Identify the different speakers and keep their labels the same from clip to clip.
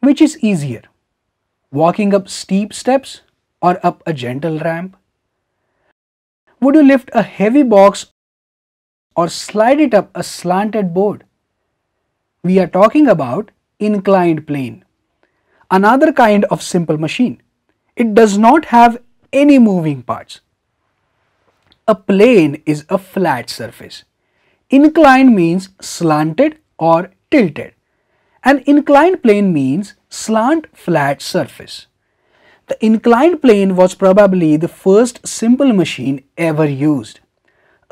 Speaker 1: Which is easier? Walking up steep steps or up a gentle ramp? Would you lift a heavy box or slide it up a slanted board? We are talking about inclined plane. Another kind of simple machine. It does not have any moving parts. A plane is a flat surface. Inclined means slanted or tilted. An inclined plane means slant flat surface. The inclined plane was probably the first simple machine ever used.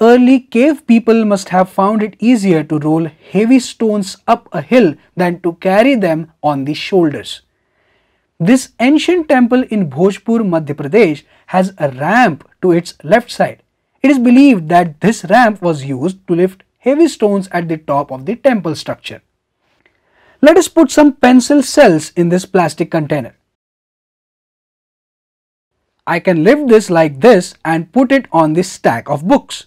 Speaker 1: Early cave people must have found it easier to roll heavy stones up a hill than to carry them on the shoulders. This ancient temple in Bhojpur, Madhya Pradesh has a ramp to its left side. It is believed that this ramp was used to lift heavy stones at the top of the temple structure. Let us put some pencil cells in this plastic container. I can lift this like this and put it on this stack of books.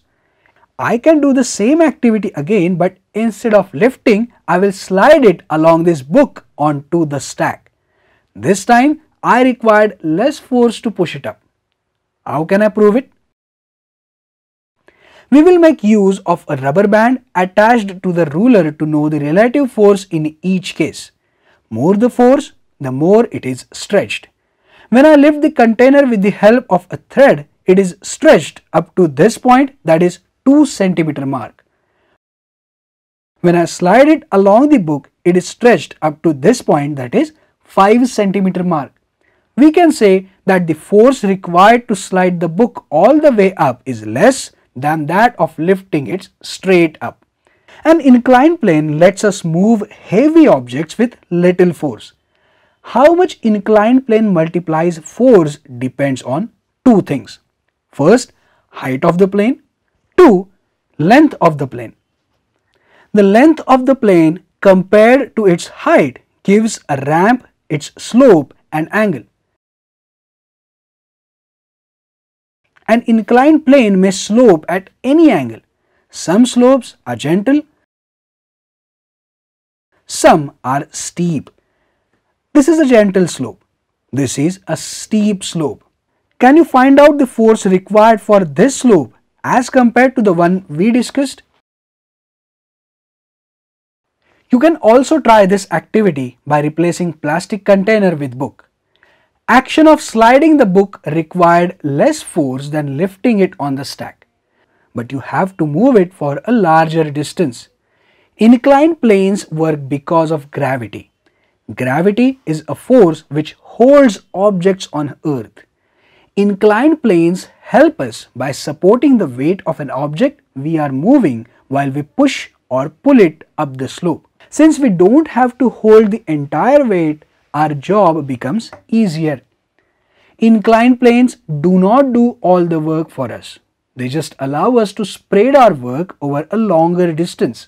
Speaker 1: I can do the same activity again but instead of lifting, I will slide it along this book onto the stack. This time, I required less force to push it up. How can I prove it? We will make use of a rubber band attached to the ruler to know the relative force in each case. More the force, the more it is stretched. When I lift the container with the help of a thread, it is stretched up to this point that is 2 centimeter mark. When I slide it along the book, it is stretched up to this point that is 5 centimeter mark. We can say that the force required to slide the book all the way up is less than that of lifting it straight up. An inclined plane lets us move heavy objects with little force. How much inclined plane multiplies force depends on two things. First, height of the plane. Two, length of the plane. The length of the plane compared to its height gives a ramp, its slope and angle. An inclined plane may slope at any angle. Some slopes are gentle, some are steep. This is a gentle slope. This is a steep slope. Can you find out the force required for this slope as compared to the one we discussed? You can also try this activity by replacing plastic container with book action of sliding the book required less force than lifting it on the stack, but you have to move it for a larger distance. Inclined planes work because of gravity. Gravity is a force which holds objects on earth. Inclined planes help us by supporting the weight of an object we are moving while we push or pull it up the slope. Since we don't have to hold the entire weight our job becomes easier. Inclined planes do not do all the work for us. They just allow us to spread our work over a longer distance.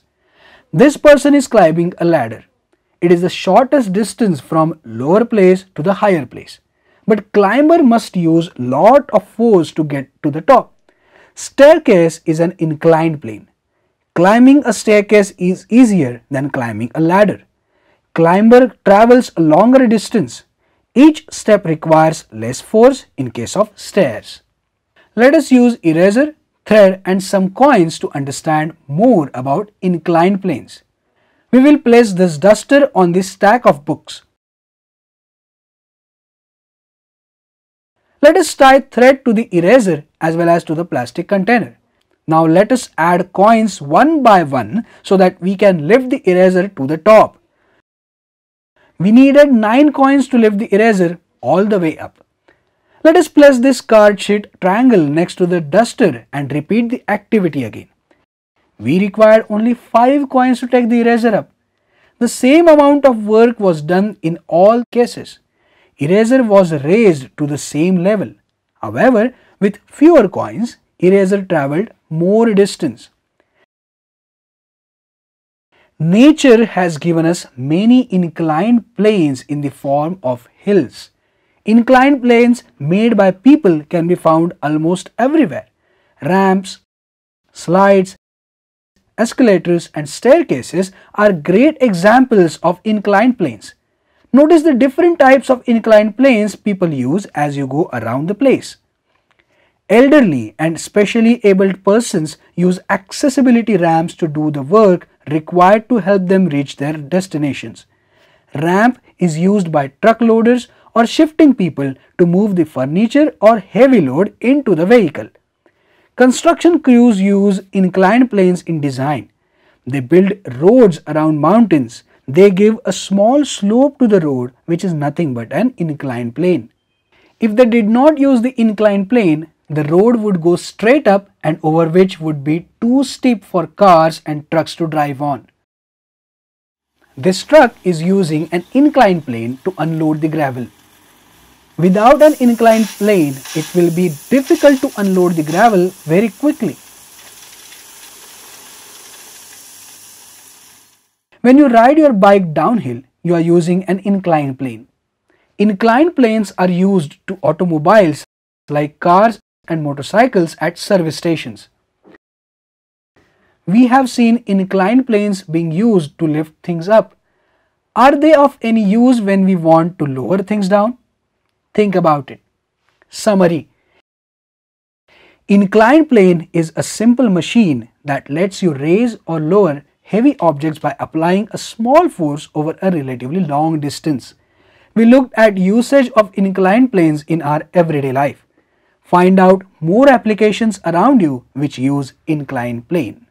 Speaker 1: This person is climbing a ladder. It is the shortest distance from lower place to the higher place. But climber must use lot of force to get to the top. Staircase is an inclined plane. Climbing a staircase is easier than climbing a ladder climber travels a longer distance, each step requires less force in case of stairs. Let us use eraser, thread and some coins to understand more about inclined planes. We will place this duster on this stack of books. Let us tie thread to the eraser as well as to the plastic container. Now let us add coins one by one so that we can lift the eraser to the top. We needed 9 coins to lift the eraser all the way up. Let us place this card sheet triangle next to the duster and repeat the activity again. We required only 5 coins to take the eraser up. The same amount of work was done in all cases. Eraser was raised to the same level. However, with fewer coins, eraser travelled more distance. Nature has given us many inclined planes in the form of hills. Inclined planes made by people can be found almost everywhere. Ramps, slides, escalators and staircases are great examples of inclined planes. Notice the different types of inclined planes people use as you go around the place. Elderly and specially abled persons use accessibility ramps to do the work required to help them reach their destinations. Ramp is used by truck loaders or shifting people to move the furniture or heavy load into the vehicle. Construction crews use inclined planes in design. They build roads around mountains. They give a small slope to the road which is nothing but an inclined plane. If they did not use the inclined plane, the road would go straight up and over which would be too steep for cars and trucks to drive on. This truck is using an inclined plane to unload the gravel. Without an inclined plane, it will be difficult to unload the gravel very quickly. When you ride your bike downhill, you are using an inclined plane. Inclined planes are used to automobiles like cars and motorcycles at service stations. We have seen inclined planes being used to lift things up. Are they of any use when we want to lower things down? Think about it. Summary Inclined plane is a simple machine that lets you raise or lower heavy objects by applying a small force over a relatively long distance. We looked at usage of inclined planes in our everyday life. Find out more applications around you which use inclined plane.